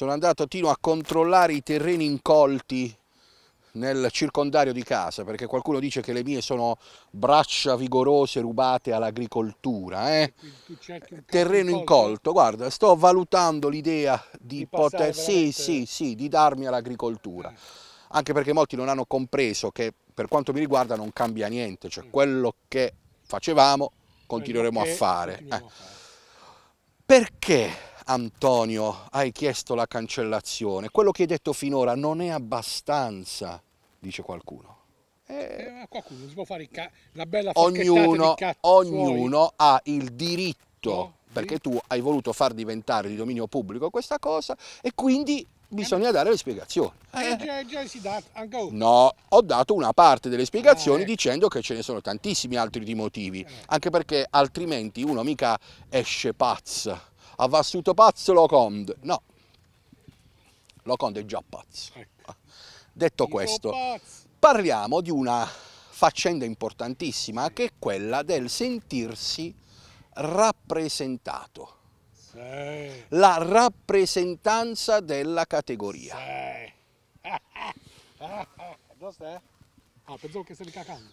sono andato Tino a controllare i terreni incolti nel circondario di casa perché qualcuno dice che le mie sono braccia vigorose rubate all'agricoltura eh? terreno incolto guarda sto valutando l'idea di, di poter sì, sì, sì, di darmi all'agricoltura eh. anche perché molti non hanno compreso che per quanto mi riguarda non cambia niente cioè mm. quello che facevamo continueremo a fare, eh. continueremo a fare. perché Antonio, hai chiesto la cancellazione, quello che hai detto finora non è abbastanza, dice qualcuno. Eh, eh qualcuno si può fare una bella ognuno, ognuno ha il diritto, no, perché diritto. tu hai voluto far diventare di dominio pubblico questa cosa e quindi bisogna eh, dare le spiegazioni. Eh, già, già si dà, no, ho dato una parte delle spiegazioni ah, dicendo che ce ne sono tantissimi altri di motivi, eh. anche perché altrimenti uno mica esce pazza ha vissuto pazzo Loconde. No, Loconde è già pazzo. Ecco. Detto questo, pazzo. parliamo di una faccenda importantissima che è quella del sentirsi rappresentato. Sei. La rappresentanza della categoria. Sei. Ah, ah, ah. pensavo che stavi cacando.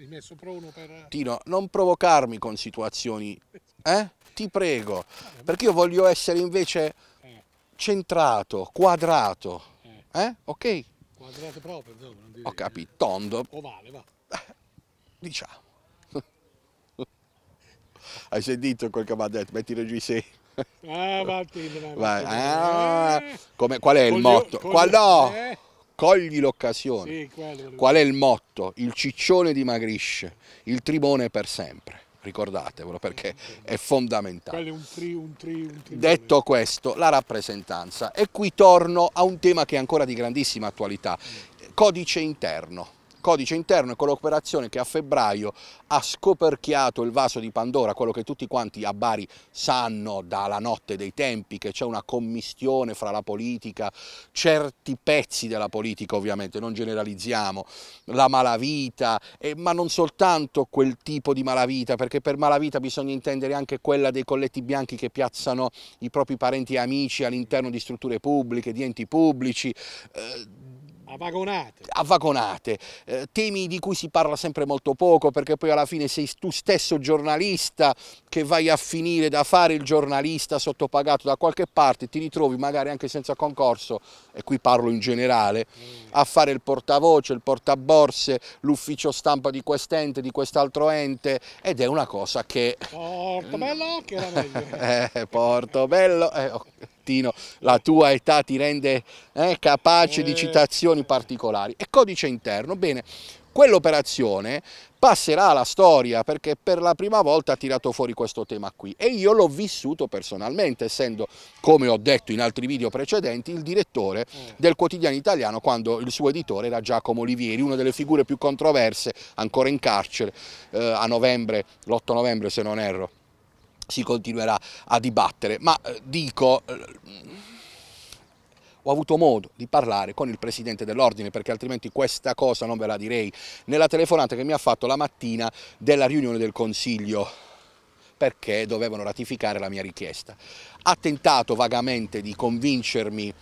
Ti messo prono per... Eh, Tino, non provocarmi con situazioni, eh? Ti prego, eh. perché io voglio essere invece eh. centrato, quadrato, eh? Ok? Quadrato proprio, no, non direi. Ho capito, tondo. Ovale, va. Diciamo. Hai sentito quel che mi ha detto? Metti giù i segni. Ah, Martino, Martino. Vai. Ah, come, qual è il motto? Qual, no! Cogli l'occasione. Sì, Qual è il motto? Il ciccione dimagrisce, il tribone per sempre. Ricordatevelo perché è fondamentale. È un tri, un tri, un Detto questo, la rappresentanza. E qui torno a un tema che è ancora di grandissima attualità, codice interno codice interno e con l'operazione che a febbraio ha scoperchiato il vaso di Pandora, quello che tutti quanti a Bari sanno dalla notte dei tempi, che c'è una commistione fra la politica, certi pezzi della politica ovviamente, non generalizziamo, la malavita, eh, ma non soltanto quel tipo di malavita, perché per malavita bisogna intendere anche quella dei colletti bianchi che piazzano i propri parenti e amici all'interno di strutture pubbliche, di enti pubblici, eh, a vagonate. A vagonate. Eh, temi di cui si parla sempre molto poco perché poi alla fine sei tu stesso giornalista che vai a finire da fare il giornalista sottopagato da qualche parte, ti ritrovi magari anche senza concorso, e qui parlo in generale, mm. a fare il portavoce, il portaborse, l'ufficio stampa di quest'ente, di quest'altro ente ed è una cosa che... Portobello che era meglio. eh, Portobello... Eh, okay pochettino la tua età ti rende eh, capace di eh. citazioni particolari. E codice interno, bene, quell'operazione passerà alla storia perché per la prima volta ha tirato fuori questo tema qui e io l'ho vissuto personalmente essendo come ho detto in altri video precedenti il direttore mm. del quotidiano italiano quando il suo editore era Giacomo Olivieri una delle figure più controverse ancora in carcere eh, a novembre l'8 novembre se non erro si continuerà a dibattere, ma eh, dico eh, ho avuto modo di parlare con il presidente dell'ordine perché altrimenti questa cosa non ve la direi nella telefonata che mi ha fatto la mattina della riunione del consiglio perché dovevano ratificare la mia richiesta. Ha tentato vagamente di convincermi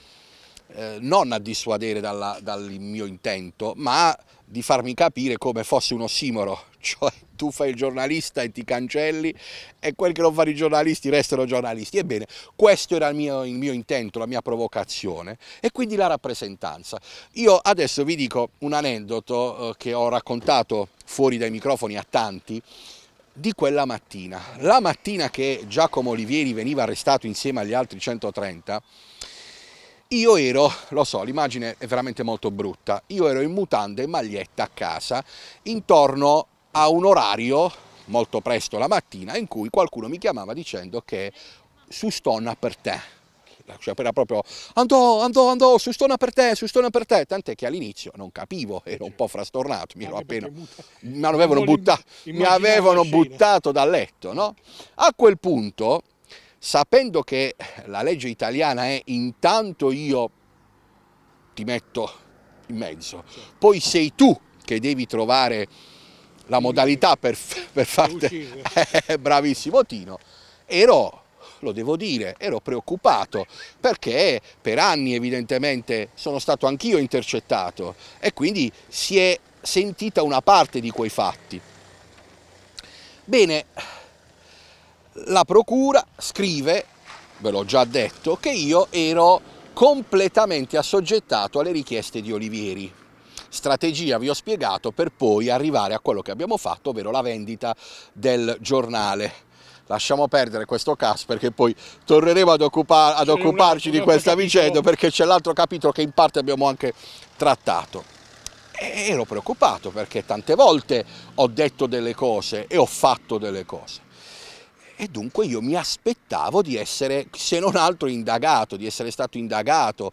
eh, non a dissuadere dalla, dal mio intento, ma di farmi capire come fosse un ossimoro, cioè tu fai il giornalista e ti cancelli e quelli che non fanno i giornalisti restano giornalisti. Ebbene, questo era il mio, il mio intento, la mia provocazione e quindi la rappresentanza. Io adesso vi dico un aneddoto eh, che ho raccontato fuori dai microfoni a tanti di quella mattina. La mattina che Giacomo Olivieri veniva arrestato insieme agli altri 130, io ero, lo so, l'immagine è veramente molto brutta, io ero in mutanda e maglietta a casa intorno a un orario molto presto la mattina in cui qualcuno mi chiamava dicendo che su stona per te. Cioè, cioè era proprio andò, andò, andò, su stona per te, su stona per te, tant'è che all'inizio non capivo, ero un po' frastornato, mi, ero appena, mi avevano, buttato, mi avevano buttato dal letto. No? A quel punto, sapendo che la legge italiana è intanto io ti metto in mezzo, certo. poi sei tu che devi trovare la modalità per, per farti... Eh, bravissimo Tino, ero lo devo dire, ero preoccupato perché per anni evidentemente sono stato anch'io intercettato e quindi si è sentita una parte di quei fatti. Bene, la procura scrive, ve l'ho già detto, che io ero completamente assoggettato alle richieste di Olivieri strategia vi ho spiegato per poi arrivare a quello che abbiamo fatto, ovvero la vendita del giornale lasciamo perdere questo caso perché poi torneremo ad, occupa ad occuparci di questa vicenda perché c'è l'altro capitolo che in parte abbiamo anche trattato. E ero preoccupato perché tante volte ho detto delle cose e ho fatto delle cose. E dunque io mi aspettavo di essere, se non altro, indagato, di essere stato indagato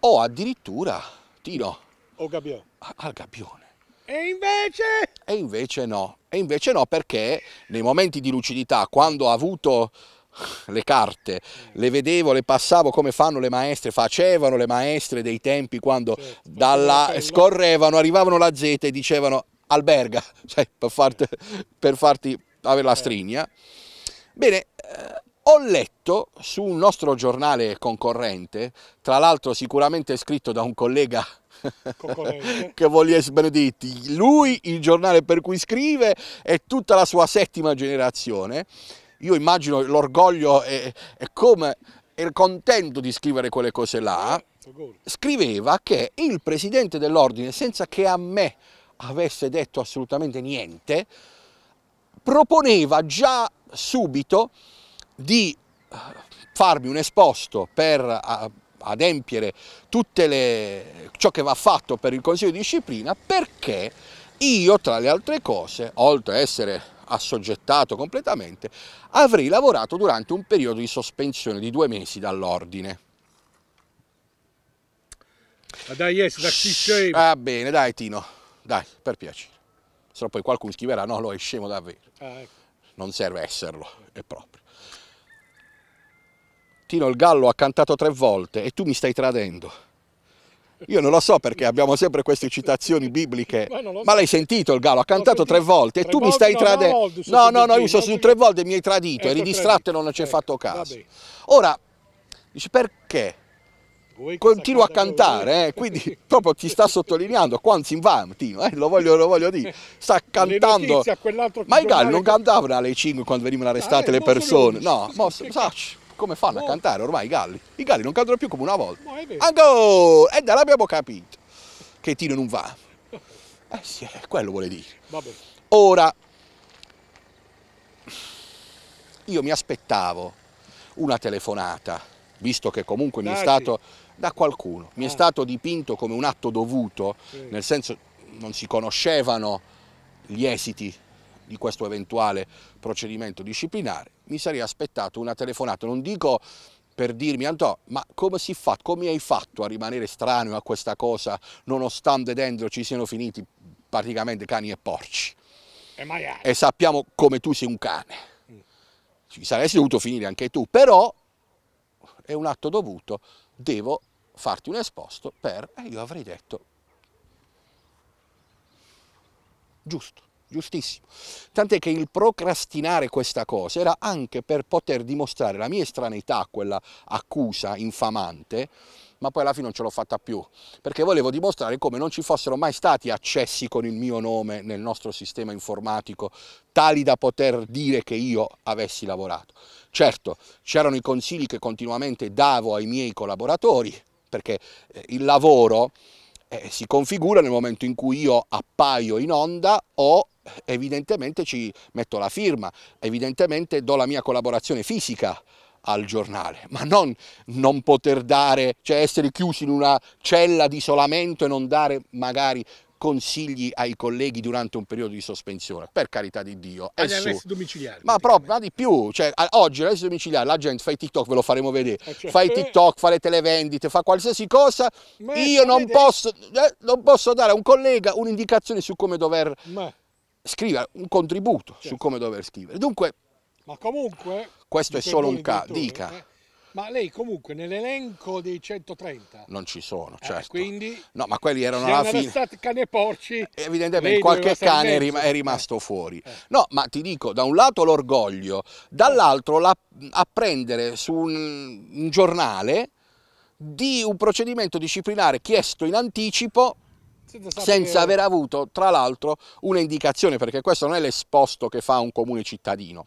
o addirittura, Tino, o Gabriele al gabbione. E invece? E invece no, e invece no perché nei momenti di lucidità, quando ho avuto le carte, le vedevo, le passavo come fanno le maestre, facevano le maestre dei tempi quando certo, dalla, scorrevano, arrivavano la Z e dicevano alberga, cioè, per, farti, per, farti, avere la eh. strigna. Bene, eh, ho letto su un nostro giornale concorrente, tra l'altro sicuramente scritto da un collega che voglio essere Lui, il giornale per cui scrive e tutta la sua settima generazione. Io immagino l'orgoglio e, e come è contento di scrivere quelle cose là. Scriveva che il presidente dell'ordine, senza che a me avesse detto assolutamente niente, proponeva già subito di farmi un esposto per adempiere tutte le, ciò che va fatto per il Consiglio di Disciplina perché io, tra le altre cose, oltre a essere assoggettato completamente, avrei lavorato durante un periodo di sospensione di due mesi dall'ordine. Ah, dai, yes, eh, da chi Va bene, dai Tino, dai, per piacere. Se no poi qualcuno scriverà, no, lo è scemo davvero. Ah, ecco. Non serve esserlo, è proprio mattino il gallo ha cantato tre volte e tu mi stai tradendo. Io non lo so perché abbiamo sempre queste citazioni bibliche, ma, ma l'hai sentito il gallo, ha cantato tre volte e tre tu volte, mi stai tradendo. No, no, no, io sono su tre volte e mi hai tradito, eri distratto e non ci hai ecco, fatto caso. Ora, dici perché? Continua a cantare, eh, quindi proprio ti sta sottolineando, quanzi invam, Tino, eh, lo, voglio, lo, voglio, dire, sta cantando. ma i galli non cantavano alle 5 quando venivano ah, eh, arrestate le persone, no, mo, sac, come fanno oh. a cantare ormai i galli? I galli non cantano più come una volta. No, Ancora! E da l'abbiamo capito che Tino non va. Eh sì, eh, quello vuole dire. Vabbè. Ora, io mi aspettavo una telefonata, visto che comunque Dai. mi è ah, stato da qualcuno, mi ah. è stato dipinto come un atto dovuto, sì. nel senso non si conoscevano gli esiti di questo eventuale procedimento disciplinare, mi sarei aspettato una telefonata, non dico per dirmi Antò, ma come si fa, come hai fatto a rimanere strano a questa cosa nonostante dentro ci siano finiti praticamente cani e porci? E, e sappiamo come tu sei un cane. Ci saresti dovuto finire anche tu, però è un atto dovuto, devo farti un esposto per... E io avrei detto giusto giustissimo. Tant'è che il procrastinare questa cosa era anche per poter dimostrare la mia estraneità quella accusa infamante, ma poi alla fine non ce l'ho fatta più, perché volevo dimostrare come non ci fossero mai stati accessi con il mio nome nel nostro sistema informatico tali da poter dire che io avessi lavorato. Certo, c'erano i consigli che continuamente davo ai miei collaboratori, perché eh, il lavoro eh, si configura nel momento in cui io appaio in onda o evidentemente ci metto la firma, evidentemente do la mia collaborazione fisica al giornale, ma non non poter dare, cioè essere chiusi in una cella di isolamento e non dare magari consigli ai colleghi durante un periodo di sospensione, per carità di Dio. Agli arresti domiciliari. Ma proprio, ma di più, cioè, oggi arresti domiciliari, la gente fa i TikTok, ve lo faremo vedere, eh, cioè, fa i eh. TikTok, fa le televendite, fa qualsiasi cosa, io non posso, eh, non posso, dare a un collega un'indicazione su come dover... Ma scrivere un contributo certo. su come dover scrivere. Dunque, ma comunque, questo è solo un caso, dica. Eh, ma lei comunque nell'elenco dei 130 non ci sono, eh, certo. Eh, quindi no, ma quelli erano alla fine. stati cane e porci. Evidentemente qualche cane è rimasto eh. fuori. Eh. No, ma ti dico, da un lato l'orgoglio, dall'altro apprendere su un, un giornale di un procedimento disciplinare chiesto in anticipo senza, aver avuto tra l'altro un'indicazione, perché questo non è l'esposto che fa un comune cittadino.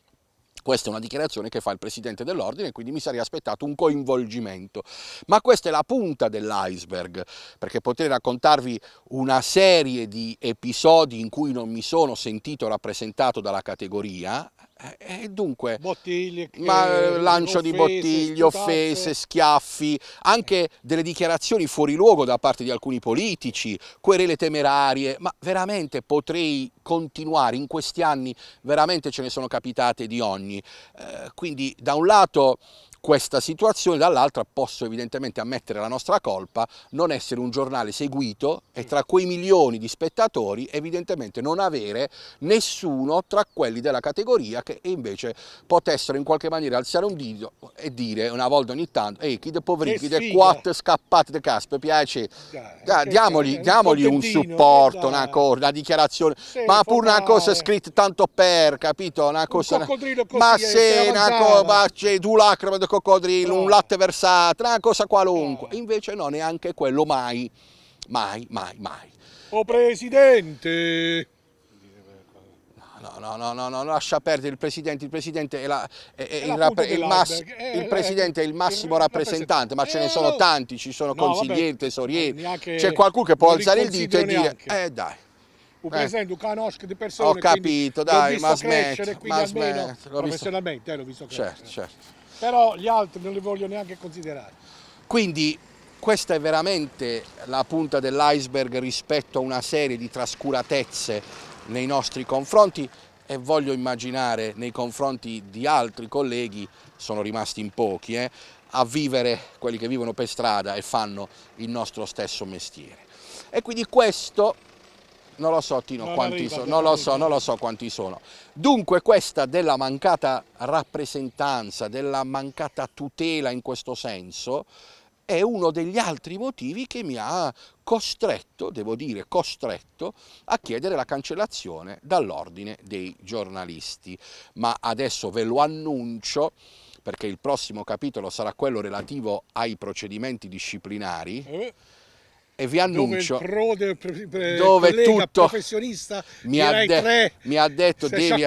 Questa è una dichiarazione che fa il presidente dell'ordine, quindi mi sarei aspettato un coinvolgimento. Ma questa è la punta dell'iceberg, perché potrei raccontarvi una serie di episodi in cui non mi sono sentito rappresentato dalla categoria, e eh, eh, dunque, Bottiglie, ma, eh, lancio offese, di bottiglie, offese, schiaffi, anche delle dichiarazioni fuori luogo da parte di alcuni politici, querele temerarie, ma veramente potrei continuare, in questi anni veramente ce ne sono capitate di ogni. Eh, quindi da un lato questa situazione, dall'altra posso evidentemente ammettere la nostra colpa, non essere un giornale seguito e tra quei milioni di spettatori evidentemente non avere nessuno tra quelli della categoria che invece potessero in qualche maniera alzare un dito e dire una volta ogni tanto ehi chi de poveri, chi de quatt scappate de caspe, piace, da, diamogli, diamogli un, eh, supporto, una, cosa, una dichiarazione, sì, ma pur una cosa scritta tanto per, capito? Una cosa, un ma se una cosa, ma c'è tu lacrima coccodrillo, un latte versato, una cosa eh. qualunque. Invece no, neanche quello mai, mai, mai, mai. oh, presidente! No, no, no, no, no, lascia perdere il presidente, il presidente è, la, è, è, il, il, mas, eh, il eh, presidente è il massimo rappresentante, ma ce ne sono tanti, ci sono consiglieri, no, tesorieri, c'è qualcuno che può alzare il dito e dire, eh dai. Un presidente, un canosco di persone. Ho capito, dai, ma smetti. Ma smetti. Professionalmente, eh, l'ho visto certo, crescere. Certo, certo però gli altri non li voglio neanche considerare. Quindi questa è veramente la punta dell'iceberg rispetto a una serie di trascuratezze nei nostri confronti e voglio immaginare nei confronti di altri colleghi, sono rimasti in pochi, eh, a vivere quelli che vivono per strada e fanno il nostro stesso mestiere. E quindi questo non lo so Tino non quanti sono, non lo so, non lo so quanti sono. Dunque questa della mancata rappresentanza, della mancata tutela in questo senso, è uno degli altri motivi che mi ha costretto, devo dire costretto, a chiedere la cancellazione dall'ordine dei giornalisti. Ma adesso ve lo annuncio perché il prossimo capitolo sarà quello relativo ai procedimenti disciplinari. Eh? e vi annuncio dove, pro pre- dove collega, tutto professionista mi ha, de- tre, mi ha detto devi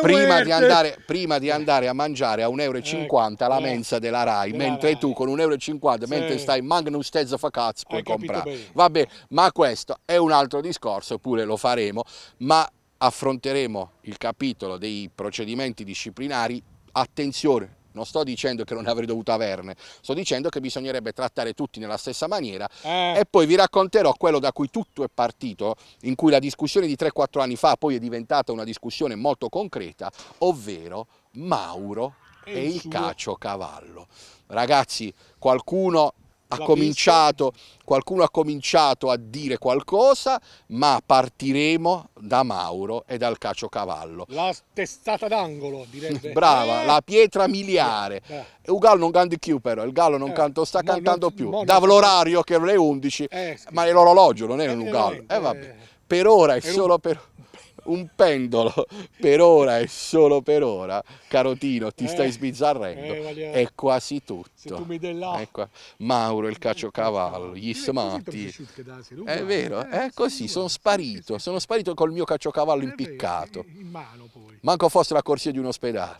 prima di, andare, prima di, andare, a mangiare a 1,50 euro ecco, la eh, mensa della RAI della mentre Rai. tu con 1,50 euro sì. mentre stai Magnus Tezza fa cazzo puoi comprare vabbè ma questo è un altro discorso pure lo faremo ma affronteremo il capitolo dei procedimenti disciplinari attenzione non sto dicendo che non avrei dovuto averne, sto dicendo che bisognerebbe trattare tutti nella stessa maniera eh. e poi vi racconterò quello da cui tutto è partito, in cui la discussione di 3-4 anni fa poi è diventata una discussione molto concreta, ovvero Mauro e, e il, il cacciocavallo. Ragazzi, qualcuno ha cominciato, qualcuno ha cominciato a dire qualcosa, ma partiremo da Mauro e dal caciocavallo. La testata d'angolo, direbbe. Brava, eh. la pietra miliare. Eh. Il eh. gallo non canta più però, il gallo non eh. canto, sta mo cantando non, più. Dava l'orario che è le 11, eh, ma è l'orologio non è un gallo. Eh, per ora è solo per un pendolo per ora e solo per ora, carotino, ti eh, stai sbizzarrendo, eh, è quasi tutto. Là... È qua... Mauro, il caciocavallo, gli smati. È vero, eh, è così, sono sparito, sono sparito col mio caciocavallo eh, impiccato. Manco fosse la corsia di un ospedale.